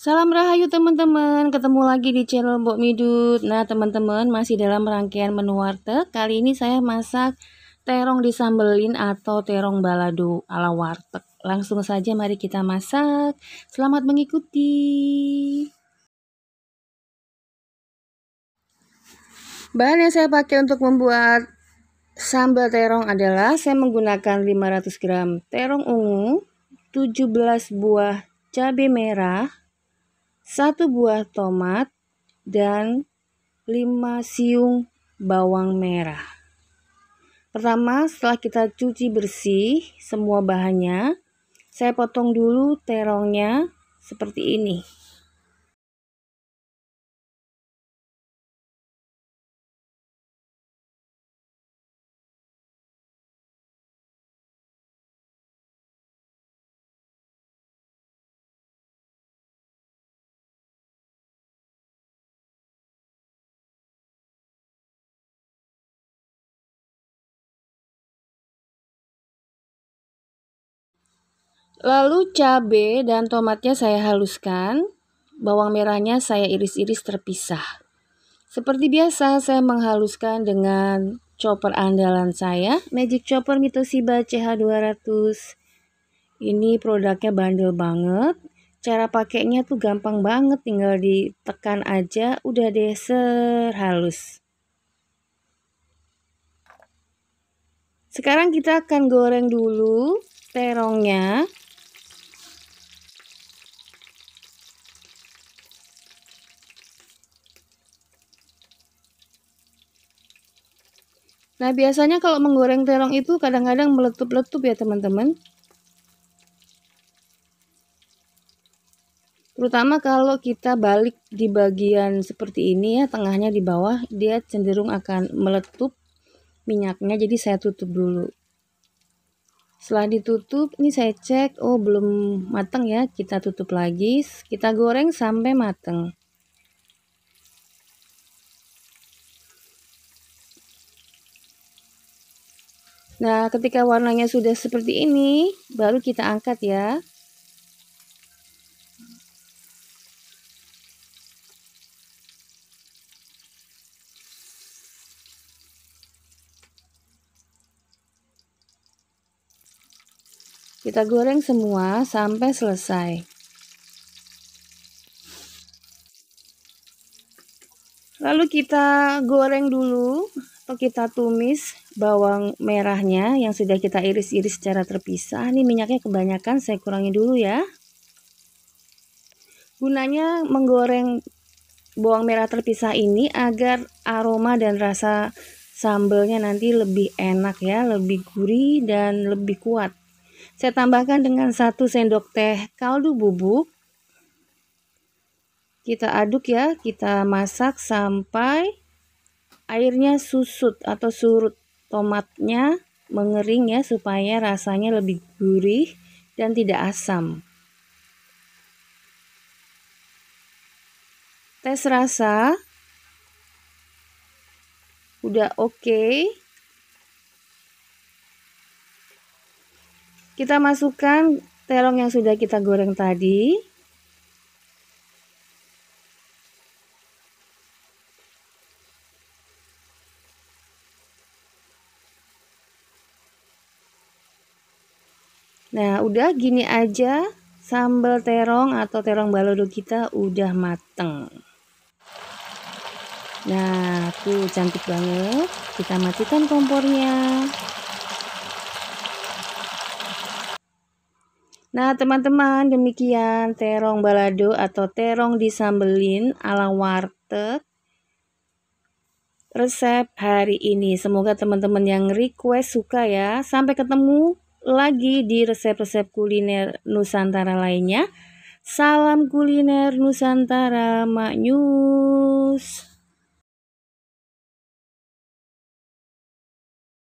Salam rahayu teman-teman, ketemu lagi di channel Mbok Midut Nah teman-teman masih dalam rangkaian menu warteg Kali ini saya masak terong disambelin atau terong balado ala warteg Langsung saja mari kita masak Selamat mengikuti Bahan yang saya pakai untuk membuat sambal terong adalah saya menggunakan 500 gram terong ungu, 17 buah cabai merah, 1 buah tomat, dan 5 siung bawang merah. Pertama, setelah kita cuci bersih semua bahannya, saya potong dulu terongnya seperti ini. Lalu cabai dan tomatnya saya haluskan, bawang merahnya saya iris-iris terpisah. Seperti biasa, saya menghaluskan dengan chopper andalan saya, Magic Chopper Mitosiba CH200. Ini produknya bandel banget. Cara pakainya tuh gampang banget, tinggal ditekan aja, udah deser halus. Sekarang kita akan goreng dulu terongnya Nah, biasanya kalau menggoreng terong itu kadang-kadang meletup-letup ya, teman-teman. Terutama kalau kita balik di bagian seperti ini ya, tengahnya di bawah, dia cenderung akan meletup minyaknya, jadi saya tutup dulu. Setelah ditutup, ini saya cek, oh belum matang ya, kita tutup lagi, kita goreng sampai matang. Nah, ketika warnanya sudah seperti ini, baru kita angkat ya. Kita goreng semua sampai selesai. Lalu kita goreng dulu kita tumis bawang merahnya yang sudah kita iris-iris secara terpisah. Ini minyaknya kebanyakan, saya kurangi dulu ya. Gunanya menggoreng bawang merah terpisah ini agar aroma dan rasa sambalnya nanti lebih enak ya, lebih gurih dan lebih kuat. Saya tambahkan dengan satu sendok teh kaldu bubuk. Kita aduk ya, kita masak sampai airnya susut atau surut tomatnya mengering ya supaya rasanya lebih gurih dan tidak asam tes rasa udah oke okay. kita masukkan terong yang sudah kita goreng tadi Nah, udah gini aja sambal terong atau terong balado kita udah mateng. Nah, tuh cantik banget. Kita matikan kompornya. Nah, teman-teman, demikian terong balado atau terong disambelin ala warteg resep hari ini. Semoga teman-teman yang request suka ya. Sampai ketemu lagi di resep-resep kuliner Nusantara lainnya. Salam kuliner Nusantara Mak Nyus.